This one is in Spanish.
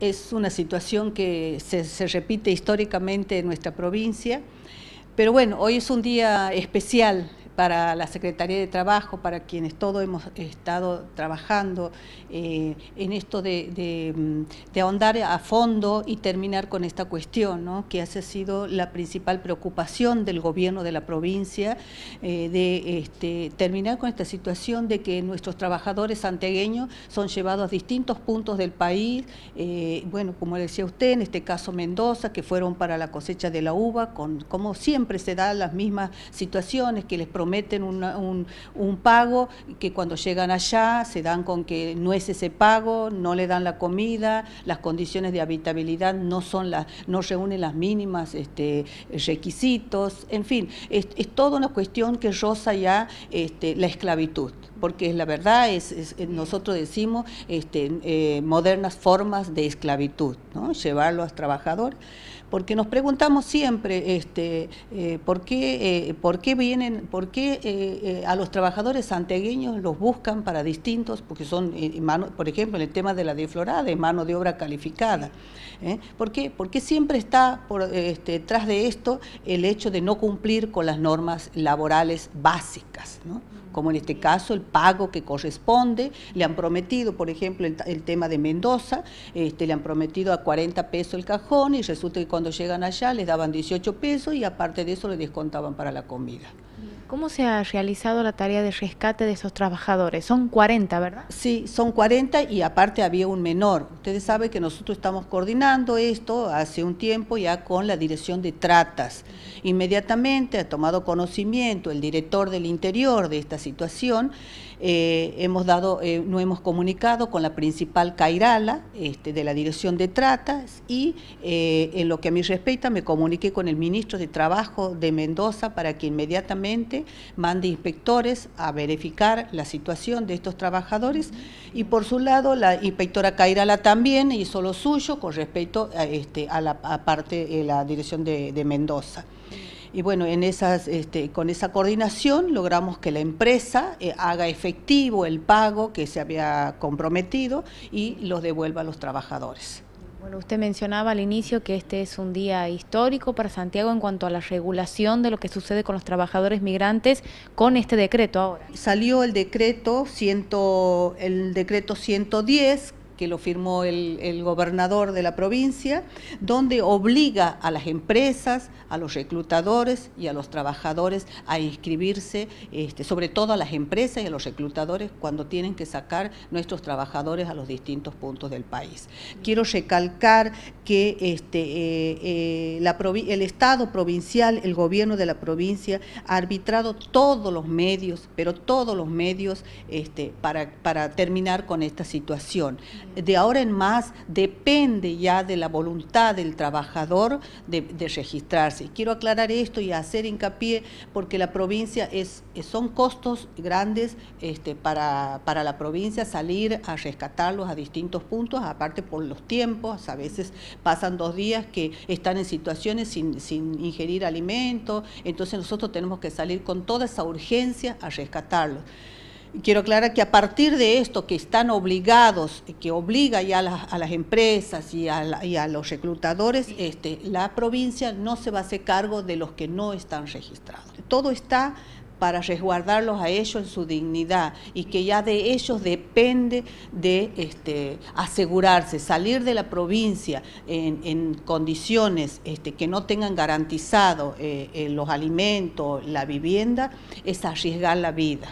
es una situación que se, se, repite históricamente en nuestra provincia. Pero bueno, hoy es un día especial para la Secretaría de Trabajo, para quienes todos hemos estado trabajando eh, en esto mm, de, ahondar a fondo y terminar con esta cuestión, que ha sido la principal preocupación del gobierno de la provincia, eh, de este, terminar con esta situación de que nuestros trabajadores santiagueños son llevados a distintos puntos del país, eh, bueno, como decía usted, en este caso Mendoza, que fueron para la cosecha de la uva, con, como siempre se dan las mismas situaciones que les prometen prometen un, pago, que cuando llegan allá se dan con que no es ese pago, no le dan la comida, las condiciones de habitabilidad no son las, no reúnen las mínimas este, requisitos, en fin, es, es toda una cuestión que roza ya este, la esclavitud porque la verdad es, eh, nosotros decimos este, eh, modernas formas de esclavitud, ¿no? a trabajador, porque nos preguntamos siempre este, eh, ¿por, qué, por qué vienen, por qué a los trabajadores santiagueños los buscan para distintos, porque son, mano, por ejemplo, en el tema de la deflorada, mano de obra calificada. ¿Por qué? Porque siempre está por, este, tras de esto el hecho de no cumplir con las normas laborales básicas, como en este caso el pago que corresponde. Le han prometido, por ejemplo, el, tema de Mendoza, este, le han prometido a 40 pesos el cajón y resulta que cuando llegan allá les daban 18 pesos y aparte de eso le descontaban para la comida. ¿Cómo se ha realizado la tarea de rescate de esos trabajadores? Son 40, ¿verdad? Sí, son 40 y aparte había un menor. Ustedes saben que nosotros estamos coordinando esto hace un tiempo ya con la dirección de tratas. Inmediatamente ha tomado conocimiento el director del interior de esta situación eh, hemos dado, eh, no hemos comunicado con la principal Cairala este, de la Dirección de Tratas y eh, en lo que a mí respecta me comuniqué con el ministro de Trabajo de Mendoza para que inmediatamente mande inspectores a verificar la situación de estos trabajadores y por su lado la inspectora Cairala también hizo lo suyo con respecto a, este, a la parte de la Dirección de Mendoza. Y bueno, en esas, este, con esa coordinación logramos que la empresa eh, haga efectivo el pago que se había comprometido y los devuelva a los trabajadores. Bueno, usted mencionaba al inicio que este es un día histórico para Santiago en cuanto a la regulación de lo que sucede con los trabajadores migrantes con este decreto ahora. Salió el decreto, ciento, el decreto 110 que lo firmó el, gobernador de la provincia, donde obliga a las empresas, a los reclutadores y a los trabajadores a inscribirse, este, sobre todo a las empresas y a los reclutadores cuando tienen que sacar nuestros trabajadores a los distintos puntos del país. Quiero recalcar que este, eh, eh, el Estado provincial, el gobierno de la provincia, ha arbitrado todos los medios, pero todos los medios este, para, para terminar con esta situación de ahora en más depende ya de la voluntad del trabajador de, registrarse. Quiero aclarar esto y hacer hincapié porque la provincia es, son costos grandes este, para, para la provincia salir a rescatarlos a distintos puntos, aparte por los tiempos, a veces pasan dos días que están en situaciones sin, sin ingerir alimentos. entonces nosotros tenemos que salir con toda esa urgencia a rescatarlos quiero aclarar que a partir de esto que están obligados, que obliga ya a las, empresas y a, los reclutadores, este, la provincia no se va a hacer cargo de los que no están registrados. Todo está para resguardarlos a ellos en su dignidad y que ya de ellos depende de este, asegurarse, salir de la provincia en, condiciones este, que no tengan garantizado eh, eh, los alimentos, la vivienda, es arriesgar la vida.